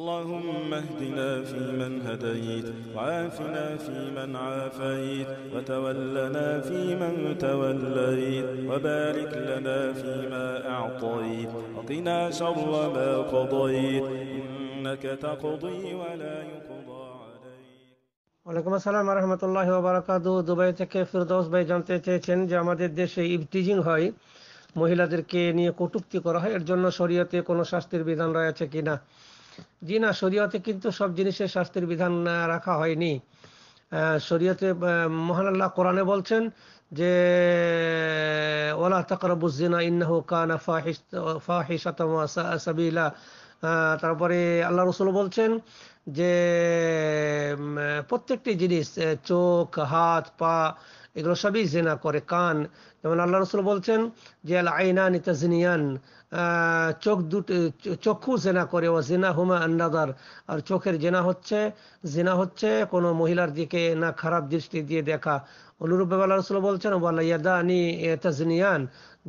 اللهم اهدنا فيمن هديت وعافنا فيمن عافيت وتولنا فيمن توليت وبارك لنا فيما أعطيت وقنا شر ما قضيت إنك تقضي ولا يقضى ওয়ালাইকুম আসসালাম রহমতুল্লাহ ওবরাকাতু দুবাই থেকে ফিরদৌস ভাই জানতে চেয়েছেন যে আমাদের দেশে ইভটিজিং হয় মহিলাদেরকে নিয়ে কটুক্তি করা হয় এর জন্য শরীয়তে কোনো শাস্তির বিধান রয়েছে কিনা জি না শরীয়তে কিন্তু সব জিনিসের শাস্তির বিধান রাখা হয়নি শরীয়তে মহান আল্লাহ কোরআনে বলছেন যে ওলা তাকরাবুজিনা ইন্নাহু কানা ফাহিশাতাম ওয়া সাবিলা তারপরে আল্লাহ রসুল বলছেন যে প্রত্যেকটি জিনিস চোখ হাত পা এগুলো সবই জেনা করে কান যেমন আল্লাহ রসুল বলছেন যে আল আইনা নিতাজনিয়ান চোখ দুটি চক্ষু জেনা করে ও জেনা হুমা আন্নাদার আর চোখের জেনা হচ্ছে জেনা হচ্ছে কোনো মহিলার দিকে না খারাপ দৃষ্টি দিয়ে দেখা অনুরূপ আল্লাহ বলছেন ওয়ালা তাজনিয়ান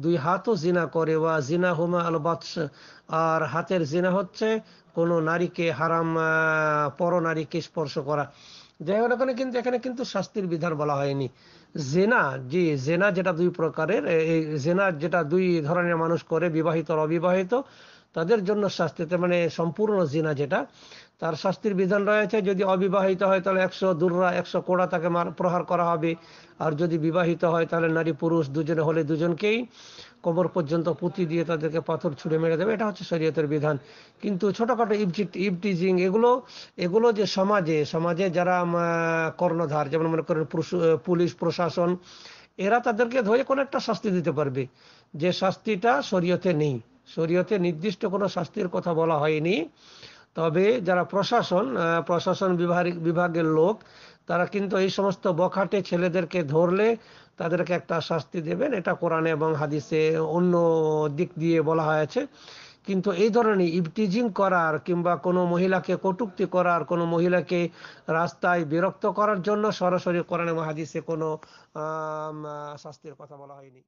দুই হাতও জিনা করে ওয়া জিনা হুমা আল বাদশ আর হাতের জিনা হচ্ছে কোনো নারীকে হারাম পর নারীকে স্পর্শ করা যাই হোক ওখানে কিন্তু এখানে কিন্তু শাস্তির বিধান বলা হয়নি জেনা জি জেনা যেটা দুই প্রকারের এই জেনা যেটা দুই ধরনের মানুষ করে বিবাহিত আর অবিবাহিত তাদের জন্য শাস্তিতে মানে সম্পূর্ণ জিনা যেটা তার শাস্তির বিধান রয়েছে যদি অবিবাহিত হয় তাহলে একশো দুর্রা একশো কোড়া তাকে প্রহার করা হবে আর যদি বিবাহিত হয় তাহলে নারী পুরুষ দুজনে হলে দুজনকেই কবর পর্যন্ত পুঁতি দিয়ে তাদেরকে পাথর ছুঁড়ে মেরে দেবে এটা হচ্ছে শরীয়তের বিধান কিন্তু ছোটোখাটো ইবজি ইবটিজিং এগুলো এগুলো যে সমাজে সমাজে যারা কর্ণধার যেমন মনে করেন পুলিশ প্রশাসন এরা তাদেরকে ধরে কোনো একটা শাস্তি দিতে পারবে যে শাস্তিটা শরীয়তে নেই শরীয়তে নির্দিষ্ট কোনো শাস্তির কথা বলা হয়নি তবে যারা প্রশাসন প্রশাসন বিভাগ বিভাগের লোক তারা কিন্তু এই সমস্ত বখাটে ছেলেদেরকে ধরলে তাদেরকে একটা শাস্তি দেবেন এটা কোরআনে এবং হাদিসে অন্য দিক দিয়ে বলা হয়েছে কিন্তু এই ধরনের ইভটিজিং করার কিংবা কোনো মহিলাকে কটুক্তি করার কোনো মহিলাকে রাস্তায় বিরক্ত করার জন্য সরাসরি কোরআনে হাদিসে কোনো শাস্তির কথা বলা হয়নি